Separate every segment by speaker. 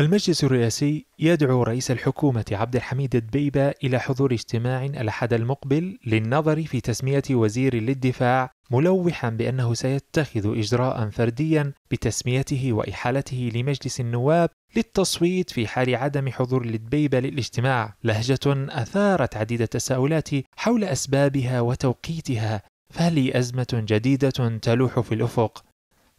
Speaker 1: المجلس الرئاسي يدعو رئيس الحكومة عبد الحميد الدبيبة إلى حضور اجتماع الأحد المقبل للنظر في تسمية وزير للدفاع ملوحا بأنه سيتخذ إجراء فرديا بتسميته وإحالته لمجلس النواب للتصويت في حال عدم حضور الدبيبة للاجتماع لهجة أثارت عديد التساؤلات حول أسبابها وتوقيتها فهل أزمة جديدة تلوح في الأفق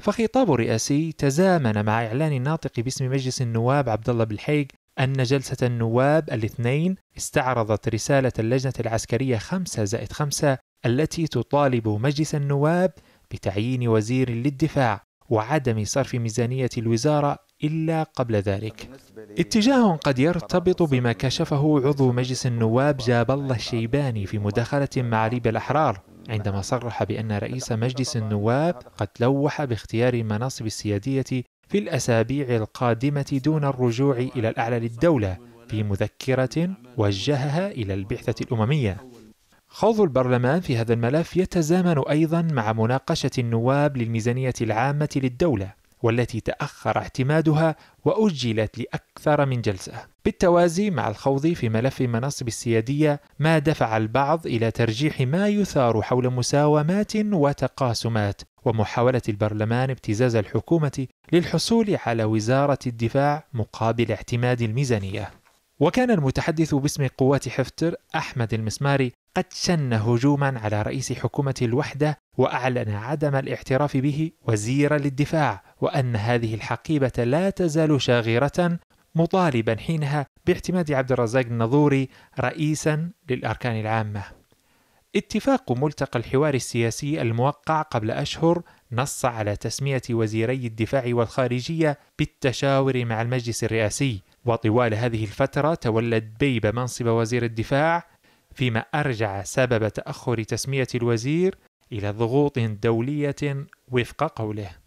Speaker 1: فخطاب رئاسي تزامن مع إعلان الناطق باسم مجلس النواب عبد الله بالحيق أن جلسة النواب الاثنين استعرضت رسالة اللجنة العسكرية 5 زائد 5 التي تطالب مجلس النواب بتعيين وزير للدفاع وعدم صرف ميزانية الوزارة إلا قبل ذلك اتجاه قد يرتبط بما كشفه عضو مجلس النواب جاب الله الشيباني في مداخلة مع ليبيا الأحرار عندما صرح بأن رئيس مجلس النواب قد لوح باختيار المناصب السيادية في الأسابيع القادمة دون الرجوع إلى الأعلى للدولة في مذكرة وجهها إلى البعثة الأممية. خوض البرلمان في هذا الملف يتزامن أيضا مع مناقشة النواب للميزانية العامة للدولة والتي تأخر اعتمادها وأجلت لأكثر من جلسة بالتوازي مع الخوض في ملف مناصب السيادية ما دفع البعض إلى ترجيح ما يثار حول مساومات وتقاسمات ومحاولة البرلمان ابتزاز الحكومة للحصول على وزارة الدفاع مقابل اعتماد الميزانية وكان المتحدث باسم قوات حفتر أحمد المسماري قد شن هجوما على رئيس حكومة الوحدة وأعلن عدم الاعتراف به وزيرا للدفاع وأن هذه الحقيبة لا تزال شاغرة مطالبا حينها باعتماد عبد الرزاق النظوري رئيسا للأركان العامة اتفاق ملتقى الحوار السياسي الموقع قبل أشهر نص على تسمية وزيري الدفاع والخارجية بالتشاور مع المجلس الرئاسي وطوال هذه الفترة تولى دبيب منصب وزير الدفاع فيما أرجع سبب تأخر تسمية الوزير إلى ضغوط دولية وفق قوله